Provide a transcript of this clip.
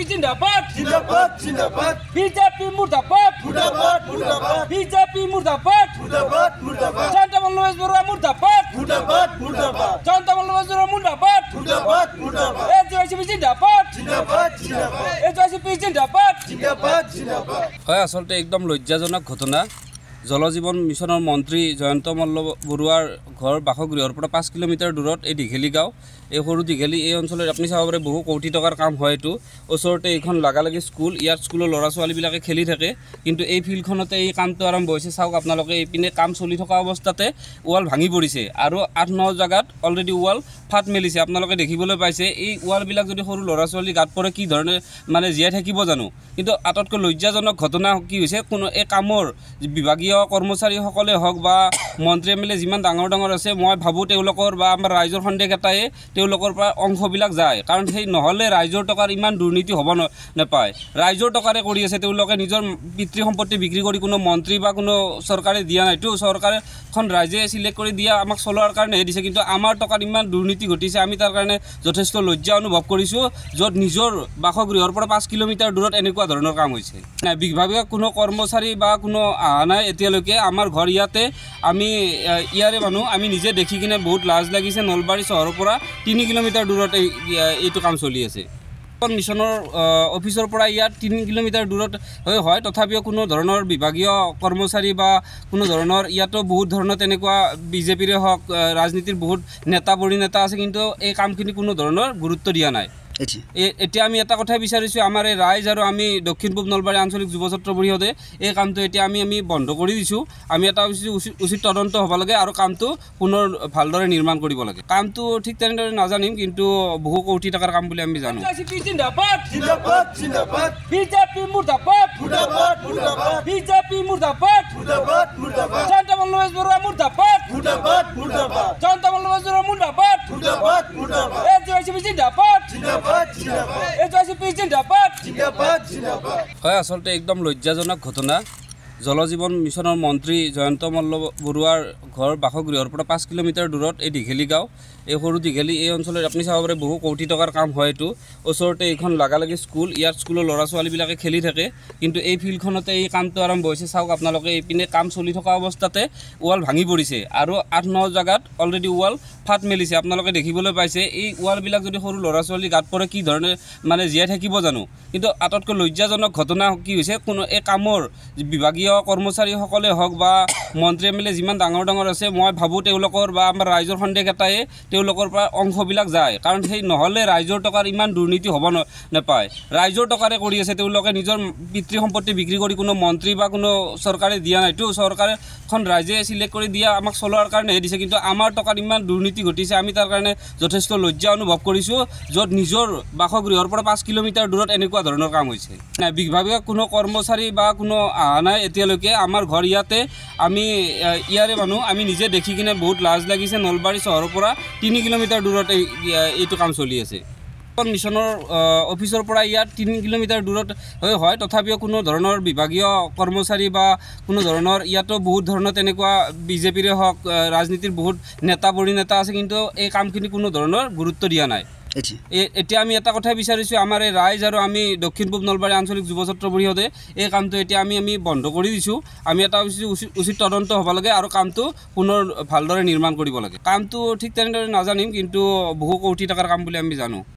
Sisi dapat. Dapat, dapat. BJP murdapat. Dapat, dapat. BJP murdapat. Dapat, dapat. Janda malu es berapa murdapat. Dapat, dapat. Janda malu es berapa murdapat. Dapat, dapat. Eh tuan si pisin dapat. Dapat, dapat. Eh tuan si pisin dapat. Dapat, dapat. Ayah solte ekdom lojja zona khutuna. জলজীবন মিশনৰ মন্ত্ৰী জয়ন্ত মল্ল বৰুৱাৰ ঘৰ বাসগৃহৰ পৰা পাঁচ kilometre দূৰত এই দীঘেলি গাঁও এই সৰু দীঘেলী এই অঞ্চলত আপুনি চাব পাৰে বহু কৌটি টকাৰ কাম হয় এইটো ওচৰতে এইখন লগালাগি স্কুল ইয়াত স্কুলৰ ল'ৰা ছোৱালীবিলাকে খেলি থাকে কিন্তু এই ফিল্ডখনতে এই কামটো আৰম্ভ হৈছে চাওক আপোনালোকে এইপিনে কাম চলি থকা অৱস্থাতে ৱাল ভাঙি পৰিছে আৰু আঠ ন জেগাত অলৰেডি ৱাল ফাট মেলিছে আপোনালোকে দেখিবলৈ পাইছে এই ৱালবিলাক যদি সৰু ল'ৰা ছোৱালী গাত পৰে কি ধৰণে মানে জীয়াই থাকিব জানো কিন্তু আটাইতকৈ লজ্জাজনক ঘটনা কি হৈছে কোনো এই কামৰ বিভাগীয় কৰ্মচাৰীসকলে হওক বা মন্ত্ৰী এম এল এ যিমান ডাঙৰ ডাঙৰ আছে মই ভাবোঁ তেওঁলোকৰ বা আমাৰ ৰাইজৰ সন্দেহ এটাই তেওঁলোকৰ পৰা অংশবিলাক যায় কাৰণ সেই নহ'লে ৰাইজৰ টকাৰ ইমান দুৰ্নীতি হ'ব নাপায় ৰাইজৰ টকাৰে কৰি আছে তেওঁলোকে নিজৰ পিতৃ সম্পত্তি বিক্ৰী কৰি কোনো মন্ত্ৰী বা কোনো চৰকাৰে দিয়া নাই এইটো চৰকাৰেখন ৰাইজে চিলেক্ট কৰি দিয়া আমাক চলোৱাৰ কাৰণেহে দিছে কিন্তু আমাৰ টকাৰ ইমান দুৰ্নীতি ঘটিছে আমি তাৰ কাৰণে যথেষ্ট লজ্জা অনুভৱ কৰিছোঁ য'ত নিজৰ বাসগৃহৰ পৰা পাঁচ কিলোমিটাৰ দূৰত এনেকুৱা ধৰণৰ কাম হৈছে বিভাগীয় কোনো কৰ্মচাৰী বা কোনো অহা নাই এতিয়ালৈকে আমাৰ ঘৰ ইয়াতে আমি ইয়াৰে মানুহ আমি নিজে দেখি কিনে বহুত লাজ লাগিছে নলবাৰী চহৰৰ পৰা তিনি কিলোমিটাৰ দূৰত এই এইটো কাম চলি আছে মিছনৰ অফিচৰ পৰা ইয়াত তিনি কিলোমিটাৰ দূৰত হয় তথাপিও কোনো ধৰণৰ বিভাগীয় কৰ্মচাৰী বা কোনো ধৰণৰ ইয়াতো বহুত ধৰণৰ তেনেকুৱা বিজেপিৰে হওক ৰাজনীতিৰ বহুত নেতা পৰিণেতা আছে কিন্তু এই কামখিনি কোনো ধৰণৰ গুৰুত্ব দিয়া নাই এতিয়া আমি এটা কথা বিচাৰিছোঁ আমাৰ এই ৰাইজ আৰু আমি দক্ষিণ পূব নলবাৰী আঞ্চলিক যুৱ ছাত্ৰ পৰিষদে এই কামটো এতিয়া আমি আমি বন্ধ কৰি দিছোঁ আমি এটা উচিত তদন্ত হ'ব লাগে আৰু কামটো পুনৰ ভালদৰে নিৰ্মাণ কৰিব লাগে কামটো ঠিক তেনেদৰে নাজানিম কিন্তু বহু কোটি টকাৰ কাম বুলি আমি জানো Zoromu dapat. Dapat. Dapat. Eh Joyce Pisin dapat. Dapat. Dapat. Eh Joyce Pisin dapat. Dapat. Dapat. Hey, asalnya, ekdom lojja jono khutona. জল জীৱন মিছনৰ মন্ত্ৰী জয়ন্ত মল্ল বৰুৱাৰ ঘৰ বাসগৃহৰ পৰা পাঁচ কিলোমিটাৰ দূৰত এই দীঘেলি গাঁও এই সৰু দীঘেলী এই অঞ্চলত আপুনি চাব পাৰে বহু কৌটি টকাৰ কাম হয় এইটো ওচৰতে এইখন লগালগি স্কুল ইয়াত স্কুলৰ ল'ৰা ছোৱালীবিলাকে খেলি থাকে কিন্তু এই ফিল্ডখনতে এই কামটো আৰম্ভ হৈছে চাওক আপোনালোকে এইপিনে কাম চলি থকা অৱস্থাতে ৱাল ভাঙি পৰিছে আৰু আঠ ন জেগাত অলৰেডি ৱাল ফাট মেলিছে আপোনালোকে দেখিবলৈ পাইছে এই ৱালবিলাক যদি সৰু ল'ৰা ছোৱালী গাত পৰে কি ধৰণে মানে জীয়াই থাকিব জানো কিন্তু আটাইতকৈ লজ্জাজনক ঘটনা কি হৈছে কোনো এই কামৰ বিভাগীয় প্ৰিয় কৰ্মচাৰীসকলে হওক বা মন্ত্ৰী এম এল এ যিমান ডাঙৰ ডাঙৰ আছে মই ভাবোঁ তেওঁলোকৰ বা আমাৰ ৰাইজৰ সন্দেহ এটাই তেওঁলোকৰ পৰা অংশবিলাক যায় কাৰণ সেই নহ'লে ৰাইজৰ টকাৰ ইমান দুৰ্নীতি হ'ব ন নাপায় ৰাইজৰ টকাৰে কৰি আছে তেওঁলোকে নিজৰ পিতৃ সম্পত্তি বিক্ৰী কৰি কোনো মন্ত্ৰী বা কোনো চৰকাৰে দিয়া নাই এইটো চৰকাৰখন ৰাইজে চিলেক্ট কৰি দিয়া আমাক চলোৱাৰ কাৰণেহে দিছে কিন্তু আমাৰ টকাৰ ইমান দুৰ্নীতি ঘটিছে আমি তাৰ কাৰণে যথেষ্ট লজ্জা অনুভৱ কৰিছোঁ য'ত নিজৰ বাসগৃহৰ পৰা পাঁচ কিলোমিটাৰ দূৰত এনেকুৱা ধৰণৰ কাম হৈছে বিভাগীয় কোনো কৰ্মচাৰী বা কোনো অহা নাই এতিয়া এতিয়ালৈকে আমাৰ ঘৰ ইয়াতে আমি ইয়াৰে মানুহ আমি নিজে দেখি কিনে বহুত লাজ লাগিছে নলবাৰী চহৰৰ পৰা তিনি কিলোমিটাৰ দূৰত এইটো কাম চলি আছে মিছনৰ অফিচৰ পৰা ইয়াত তিনি কিলোমিটাৰ দূৰত হয় তথাপিও কোনো ধৰণৰ বিভাগীয় কৰ্মচাৰী বা কোনো ধৰণৰ ইয়াতো বহুত ধৰণৰ তেনেকুৱা বিজেপিৰে হওক ৰাজনীতিৰ বহুত নেতা পৰিণেতা আছে কিন্তু এই কামখিনি কোনো ধৰণৰ গুৰুত্ব দিয়া নাই এতিয়া আমি এটা কথা বিচাৰিছোঁ আমাৰ এই ৰাইজ আৰু আমি দক্ষিণ পূব নলবাৰী আঞ্চলিক যুৱ ছাত্ৰ পৰিষদে এই কামটো এতিয়া আমি আমি বন্ধ কৰি দিছোঁ আমি এটা উচিত উচিত তদন্ত হ'ব লাগে আৰু কামটো পুনৰ ভালদৰে নিৰ্মাণ কৰিব লাগে কামটো ঠিক তেনেদৰে নাজানিম কিন্তু বহু কোটি টকাৰ কাম বুলি আমি জানো